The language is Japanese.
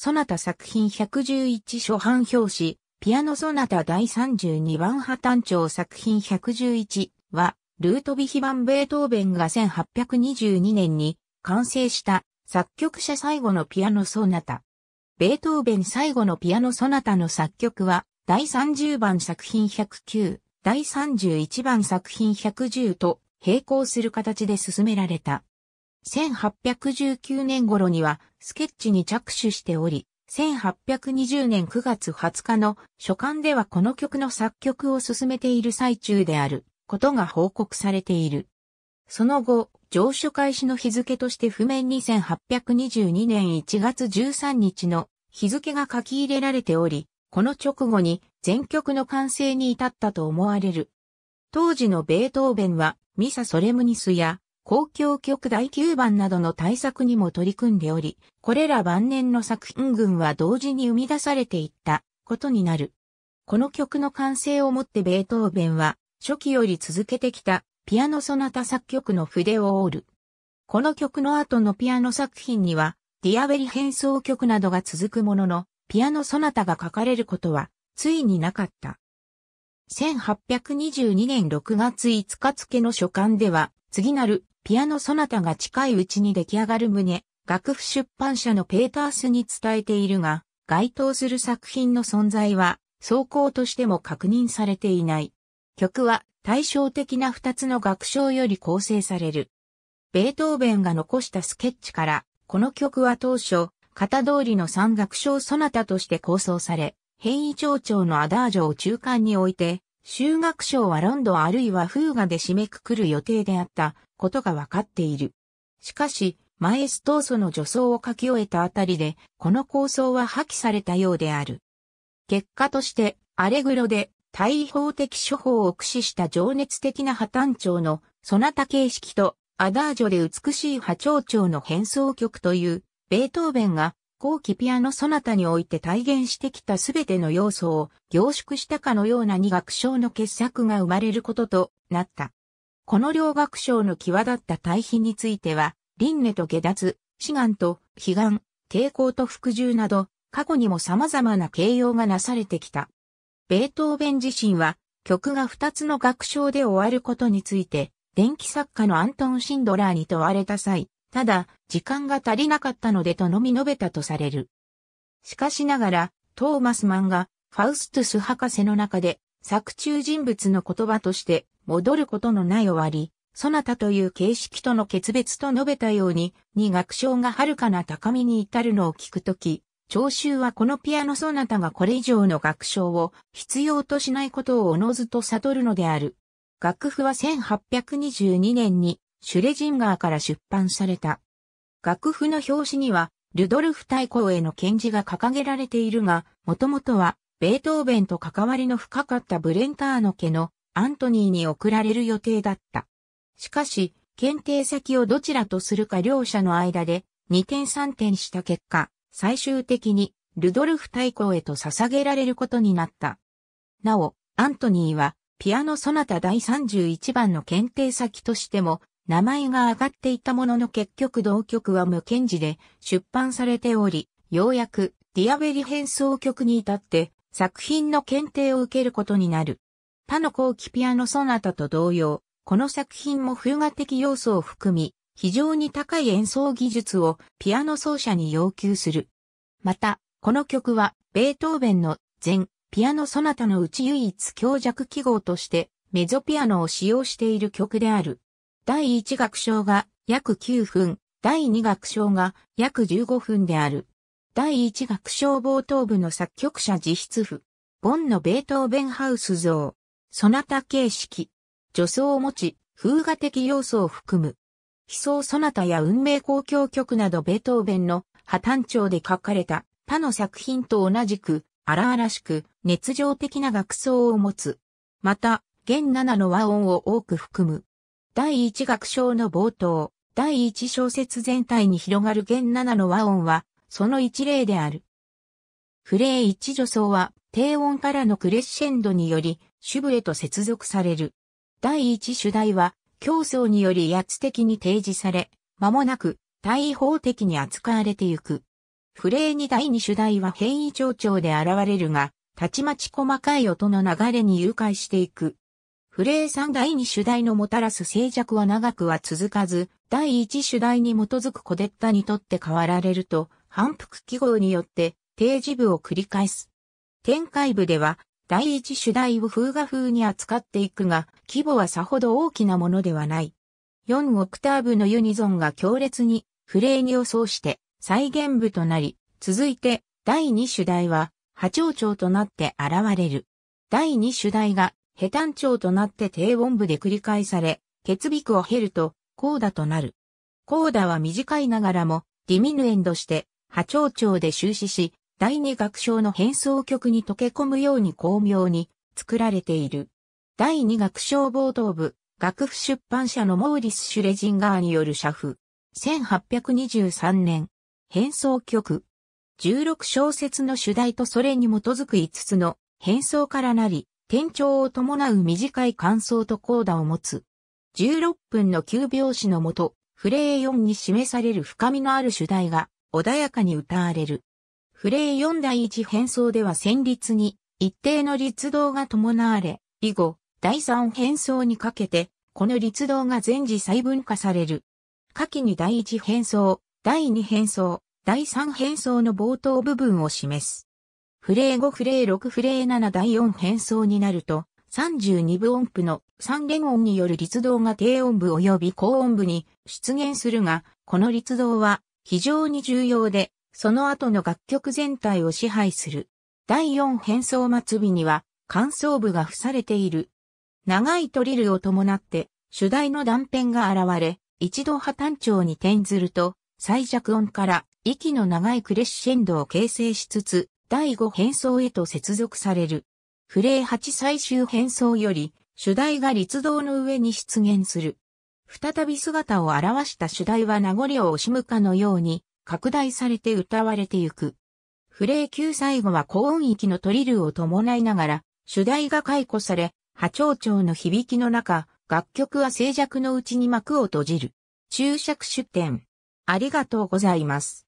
ソナタ作品111初版表紙、ピアノソナタ第32番破綻調作品111は、ルートビヒバンベートーベンが1822年に完成した作曲者最後のピアノソナタ。ベートーベン最後のピアノソナタの作曲は、第30番作品109、第31番作品110と並行する形で進められた。1819年頃にはスケッチに着手しており、1820年9月20日の書簡ではこの曲の作曲を進めている最中であることが報告されている。その後、上書開始の日付として譜面に1822年1月13日の日付が書き入れられており、この直後に全曲の完成に至ったと思われる。当時のベートーベンはミサ・ソレムニスや公共局第9番などの対策にも取り組んでおり、これら晩年の作品群は同時に生み出されていったことになる。この曲の完成をもってベートーベンは、初期より続けてきたピアノソナタ作曲の筆を折る。この曲の後のピアノ作品には、ディアベリ変奏曲などが続くものの、ピアノソナタが書かれることは、ついになかった。1822年6月5日付の書簡では、次なるピアノソナタが近いうちに出来上がる旨、楽譜出版社のペータースに伝えているが、該当する作品の存在は、走行としても確認されていない。曲は対照的な二つの楽章より構成される。ベートーベンが残したスケッチから、この曲は当初、型通りの三楽章ソナタとして構想され、変異長調のアダージョを中間に置いて、修学章はロンドあるいはフーガで締めくくる予定であったことが分かっている。しかし、マエストーソの助走を書き終えたあたりで、この構想は破棄されたようである。結果として、アレグロで対法的処方を駆使した情熱的な破綻調の、そなた形式と、アダージョで美しい波長調の変奏曲という、ベートーベンが後期ピアノソナタにおいて体現してきたすべての要素を凝縮したかのような二楽章の傑作が生まれることとなった。この両学章の際立った対比については、輪廻と下脱、志願と悲願、抵抗と服従など、過去にも様々な形容がなされてきた。ベートーベン自身は、曲が2つの楽章で終わることについて、電気作家のアントン・シンドラーに問われた際、ただ、時間が足りなかったのでとのみ述べたとされる。しかしながら、トーマスマンが、ファウストゥス博士の中で、作中人物の言葉として、戻ることのない終わり、そなたという形式との決別と述べたように、に楽章が遥かな高みに至るのを聞くとき、聴衆はこのピアノそなたがこれ以上の楽章を必要としないことをおのずと悟るのである。楽譜は1822年にシュレジンガーから出版された。楽譜の表紙には、ルドルフ大公への献示が掲げられているが、もともとは、ベートーベンと関わりの深かったブレンターノ家のアントニーに送られる予定だった。しかし、検定先をどちらとするか両者の間で2点3点した結果、最終的にルドルフ大公へと捧げられることになった。なお、アントニーはピアノソナタ第31番の検定先としても名前が挙がっていたものの結局同曲は無検事で出版されており、ようやくディアベリ変奏曲に至って作品の検定を受けることになる。他の後期ピアノソナタと同様、この作品も風画的要素を含み、非常に高い演奏技術をピアノ奏者に要求する。また、この曲は、ベートーベンの全ピアノソナタのうち唯一強弱記号としてメゾピアノを使用している曲である。第1楽章が約9分、第2楽章が約15分である。第1楽章冒頭部の作曲者自筆譜、ボンのベートーベンハウス像、そなた形式。助走を持ち、風画的要素を含む。悲壮ソナタや運命交響曲などベートーベンの破綻調で書かれた他の作品と同じく荒々しく熱情的な楽奏を持つ。また、弦7の和音を多く含む。第1楽章の冒頭、第1小節全体に広がる弦7の和音は、その一例である。フレー1助走は低音からのクレッシェンドにより主部へと接続される。第一主題は、競争により威圧的に提示され、間もなく、対法的に扱われてゆく。フレーに第二主題は変異蝶々で現れるが、たちまち細かい音の流れに誘拐していく。フレー三第二主題のもたらす静寂は長くは続かず、第一主題に基づくコデッタにとって変わられると、反復記号によって、定時部を繰り返す。展開部では、第一主題を風画風に扱っていくが、規模はさほど大きなものではない。4オクターブのユニゾンが強烈に、フレーニを奏して、再現部となり、続いて、第二主題は、波長長となって現れる。第二主題が、ヘタン長となって低音部で繰り返され、血尾を減ると、コーダとなる。コーダは短いながらも、ディミヌエンドして、波長長で終始し、第二楽章の変奏曲に溶け込むように巧妙に作られている。第二楽章冒頭部、楽譜出版社のモーリス・シュレジンガーによる社譜。1823年、変奏曲。16小節の主題とそれに基づく5つの変奏からなり、転調を伴う短い感想とコーダを持つ。16分の9拍子のもと、フレー4に示される深みのある主題が穏やかに歌われる。フレイ4第1変奏では旋律に一定の律動が伴われ、以後、第3変奏にかけて、この律動が全時細分化される。下記に第1変奏、第2変奏、第3変奏の冒頭部分を示す。フレイ5フレイ6フレイ7第4変奏になると、32分音符の3連音による律動が低音部及び高音部に出現するが、この律動は非常に重要で、その後の楽曲全体を支配する。第4変装末尾には、感想部が付されている。長いトリルを伴って、主題の断片が現れ、一度破綻調に転ずると、最弱音から息の長いクレッシェンドを形成しつつ、第5変装へと接続される。フレー8最終変装より、主題が立動の上に出現する。再び姿を現した主題は名残を惜しむかのように、拡大されて歌われてゆく。フレー級最後は高音域のトリルを伴いながら、主題が解雇され、波長長の響きの中、楽曲は静寂のうちに幕を閉じる。注釈出典。ありがとうございます。